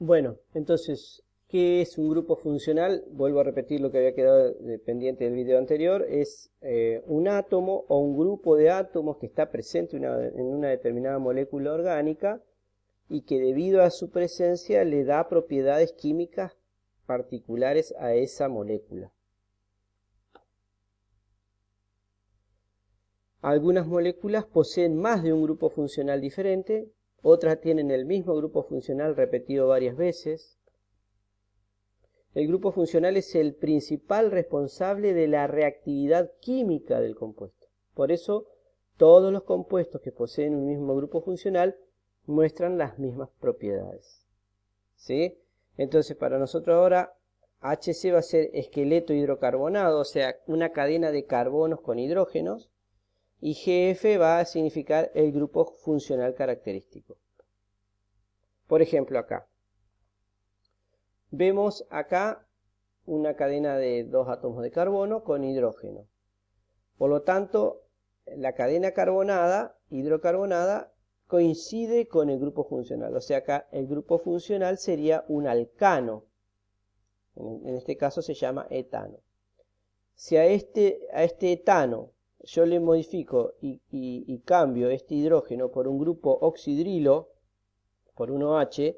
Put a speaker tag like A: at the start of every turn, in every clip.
A: Bueno, entonces, ¿qué es un grupo funcional? Vuelvo a repetir lo que había quedado pendiente del video anterior. Es eh, un átomo o un grupo de átomos que está presente en una determinada molécula orgánica y que debido a su presencia le da propiedades químicas particulares a esa molécula. Algunas moléculas poseen más de un grupo funcional diferente, otras tienen el mismo grupo funcional repetido varias veces. El grupo funcional es el principal responsable de la reactividad química del compuesto. Por eso, todos los compuestos que poseen un mismo grupo funcional muestran las mismas propiedades. Entonces, para nosotros ahora, HC va a ser esqueleto hidrocarbonado, o sea, una cadena de carbonos con hidrógenos y GF va a significar el grupo funcional característico. Por ejemplo, acá. Vemos acá una cadena de dos átomos de carbono con hidrógeno. Por lo tanto, la cadena carbonada, hidrocarbonada, coincide con el grupo funcional. O sea, acá el grupo funcional sería un alcano. En este caso se llama etano. Si a este, a este etano yo le modifico y, cambio este hidrógeno por un grupo oxidrilo, por un OH,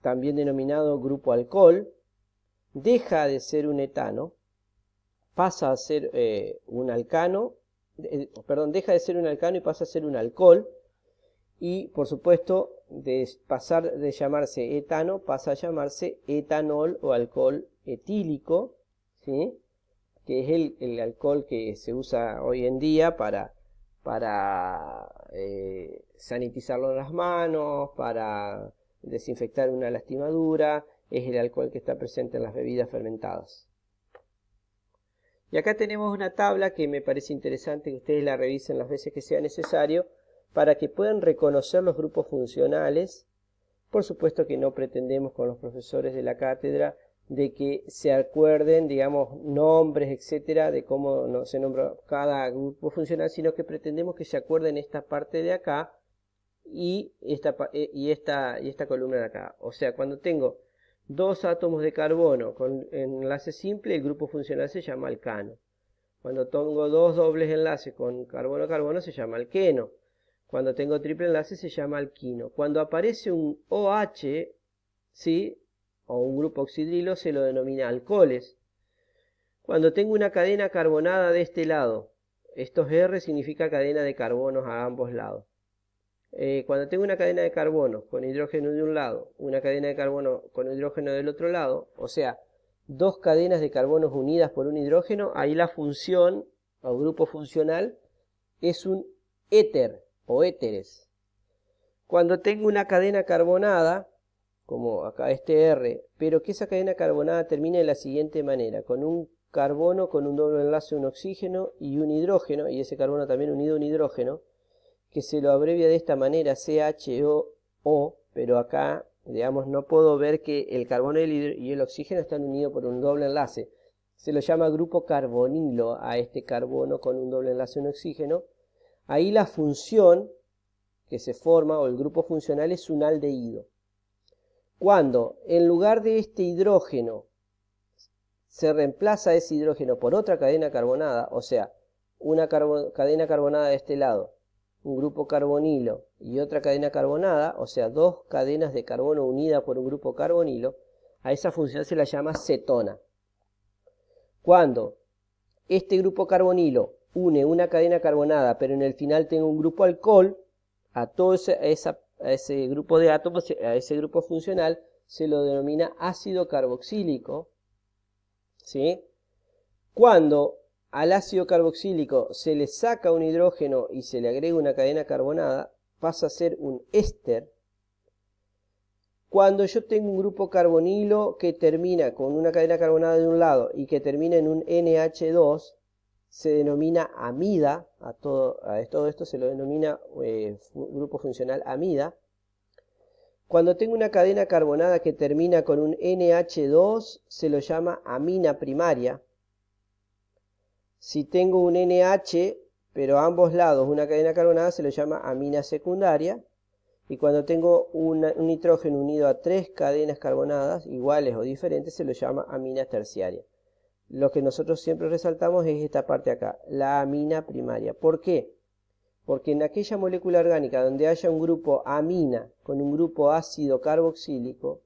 A: también denominado grupo alcohol, deja de ser un etano, pasa a ser eh, un alcano, eh, perdón, deja de ser un alcano y pasa a ser un alcohol, y por supuesto, de pasar de llamarse etano, pasa a llamarse etanol o alcohol etílico, ¿sí? que es el, alcohol que se usa hoy en día para, para eh, las manos, para desinfectar una lastimadura, es el alcohol que está presente en las bebidas fermentadas. Y acá tenemos una tabla que me parece interesante que ustedes la revisen las veces que sea necesario para que puedan reconocer los grupos funcionales. Por supuesto que no pretendemos con los profesores de la cátedra de que se acuerden, digamos, nombres, etcétera, de cómo no se nombra cada grupo funcional, sino que pretendemos que se acuerden esta parte de acá y esta, eh, y esta, y esta columna de acá. O sea, cuando tengo dos átomos de carbono con enlace simple, el grupo funcional se llama alcano. Cuando tengo dos dobles enlaces con carbono-carbono se llama alqueno. Cuando tengo triple enlace se llama alquino. Cuando aparece un OH, ¿sí? o un grupo oxidrilo se lo denomina alcoholes. Cuando tengo una cadena carbonada de este lado, estos R significa cadena de carbonos a ambos lados. Eh, cuando tengo una cadena de carbono con hidrógeno de un lado, una cadena de carbono con hidrógeno del otro lado, o sea, dos cadenas de carbonos unidas por un hidrógeno, ahí la función o grupo funcional es un éter o éteres. Cuando tengo una cadena carbonada como acá este R, pero que esa cadena carbonada termina de la siguiente manera, con un carbono con un doble enlace, un oxígeno y un hidrógeno, y ese carbono también unido a un hidrógeno, que se lo abrevia de esta manera, CHOO, -O, pero acá, digamos, no puedo ver que el carbono y el oxígeno están unidos por un doble enlace. Se lo llama grupo carbonilo a este carbono con un doble enlace, un oxígeno. Ahí la función que se forma, o el grupo funcional, es un aldehído. Cuando en lugar de este hidrógeno se reemplaza ese hidrógeno por otra cadena carbonada, o sea, una cadena carbonada de este lado, un grupo carbonilo y otra cadena carbonada, o sea, dos cadenas de carbono unidas por un grupo carbonilo, a esa función se la llama cetona. Cuando este grupo carbonilo une una cadena carbonada, pero en el final tengo un grupo alcohol, a toda esa a ese grupo de átomos, a ese grupo funcional, se lo denomina ácido carboxílico. ¿sí? Cuando al ácido carboxílico se le saca un hidrógeno y se le agrega una cadena carbonada, pasa a ser un éster. Cuando yo tengo un grupo carbonilo que termina con una cadena carbonada de un lado y que termina en un NH2, se denomina amida, a todo, esto se lo denomina eh, grupo funcional amida. Cuando tengo una cadena carbonada que termina con un NH2, se lo llama amina primaria. Si tengo un NH, pero a ambos lados una cadena carbonada, se lo llama amina secundaria. Y cuando tengo un nitrógeno unido a tres cadenas carbonadas, iguales o diferentes, se lo llama amina terciaria lo que nosotros siempre resaltamos es esta parte acá, la amina primaria. ¿Por qué? Porque en aquella molécula orgánica donde haya un grupo amina con un grupo ácido carboxílico,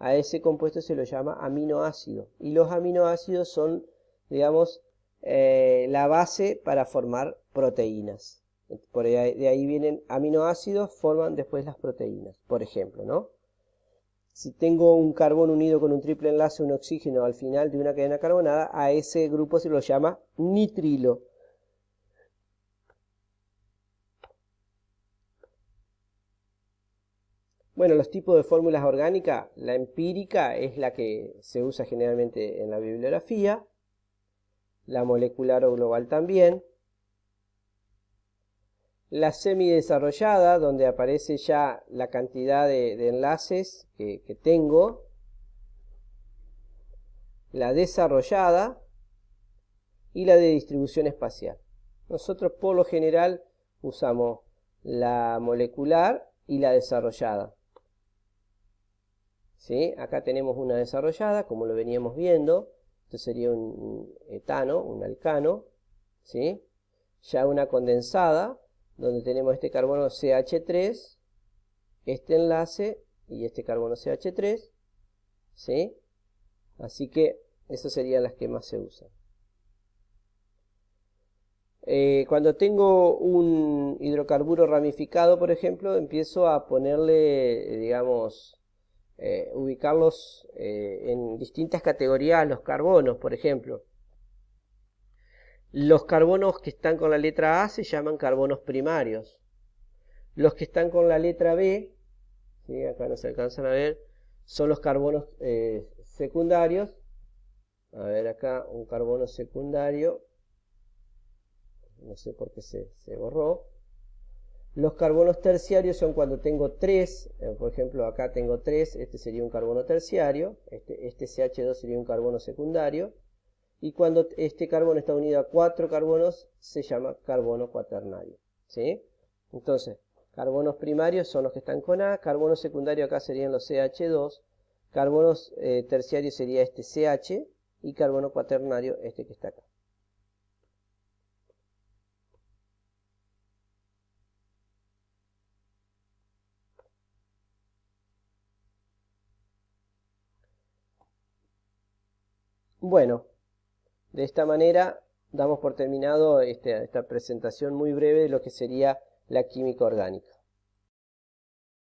A: a ese compuesto se lo llama aminoácido. Y los aminoácidos son, digamos, eh, la base para formar proteínas. Por de ahí vienen aminoácidos, forman después las proteínas, por ejemplo, ¿no? Si tengo un carbón unido con un triple enlace, un oxígeno al final de una cadena carbonada, a ese grupo se lo llama nitrilo. Bueno, los tipos de fórmulas orgánicas, la empírica es la que se usa generalmente en la bibliografía, la molecular o global también, la semi desarrollada donde aparece ya la cantidad de, enlaces que, tengo. La desarrollada y la de distribución espacial. Nosotros por lo general usamos la molecular y la desarrollada. Acá tenemos una desarrollada, como lo veníamos viendo. Esto sería un etano, un alcano. ¿Sí? Ya una condensada, donde tenemos este carbono CH3, este enlace y este carbono CH3, ¿sí? Así que esas serían las que más se usan. Eh, cuando tengo un hidrocarburo ramificado, por ejemplo, empiezo a ponerle, eh, digamos, eh, ubicarlos en distintas categorías los carbonos, por ejemplo. Los carbonos que están con la letra A se llaman carbonos primarios. Los que están con la letra B, acá no se alcanzan a ver, son los carbonos eh, secundarios. A ver acá, un carbono secundario. No sé por qué se, borró. Los carbonos terciarios son cuando tengo tres, eh, por ejemplo acá tengo tres, este sería un carbono terciario, este, este CH2 sería un carbono secundario y cuando este carbono está unido a cuatro carbonos se llama carbono cuaternario. ¿sí? Entonces, carbonos primarios son los que están con A, carbono secundario acá serían los CH2, carbonos eh, terciarios sería este CH y carbono cuaternario este que está acá. Bueno, de esta manera damos por terminado este, esta presentación muy breve de lo que sería la química orgánica.